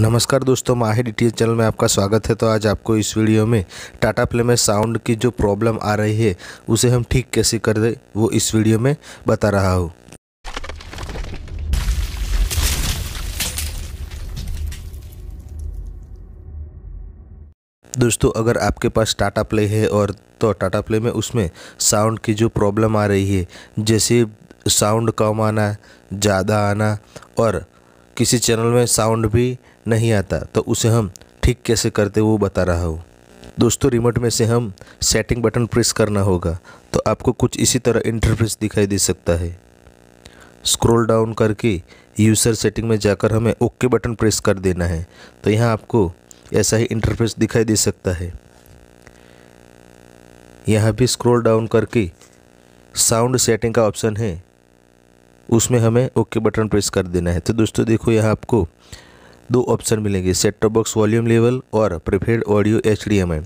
नमस्कार दोस्तों माहिर डी चैनल में आपका स्वागत है तो आज आपको इस वीडियो में टाटा प्ले में साउंड की जो प्रॉब्लम आ रही है उसे हम ठीक कैसे कर दें वो इस वीडियो में बता रहा हूँ दोस्तों अगर आपके पास टाटा प्ले है और तो टाटा प्ले में उसमें साउंड की जो प्रॉब्लम आ रही है जैसे साउंड कम आना ज़्यादा आना और किसी चैनल में साउंड भी नहीं आता तो उसे हम ठीक कैसे करते वो बता रहा हूँ दोस्तों रिमोट में से हम सेटिंग बटन प्रेस करना होगा तो आपको कुछ इसी तरह इंटरफेस दिखाई दे सकता है स्क्रॉल डाउन करके यूज़र सेटिंग में जाकर हमें ओके बटन प्रेस कर देना है तो यहाँ आपको ऐसा ही इंटरफेस दिखाई दे सकता है यहाँ भी स्क्रॉल डाउन करके साउंड सेटिंग का ऑप्शन है उसमें हमें ओके बटन प्रेस कर देना है तो दोस्तों देखो यहाँ आपको दो ऑप्शन मिलेंगे set top box volume level और preferred audio H D M I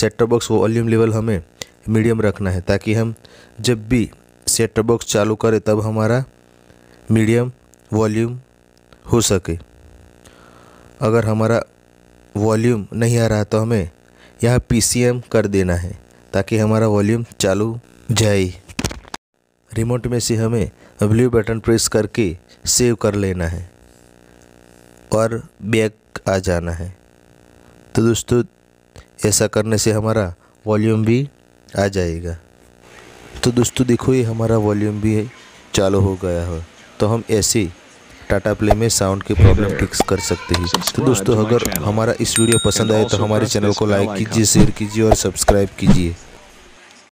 set top box volume level हमें मीडियम रखना है ताकि हम जब भी सेट टॉप बॉक्स चालू करें तब हमारा मीडियम वॉल्यूम हो सके अगर हमारा वॉल्यूम नहीं आ रहा तो हमें यहाँ पी कर देना है ताकि हमारा वॉल्यूम चालू जाए रिमोट में से हमें ब्लू बटन प्रेस करके सेव कर लेना है और बैक आ जाना है तो दोस्तों ऐसा करने से हमारा वॉल्यूम भी आ जाएगा तो दोस्तों देखो ये हमारा वॉल्यूम भी चालू हो गया है तो हम ऐसे टाटा प्ले में साउंड की प्रॉब्लम फिक्स कर सकते हैं तो दोस्तों अगर हमारा इस वीडियो पसंद आए तो हमारे चैनल को लाइक कीजिए शेयर कीजिए और सब्सक्राइब कीजिए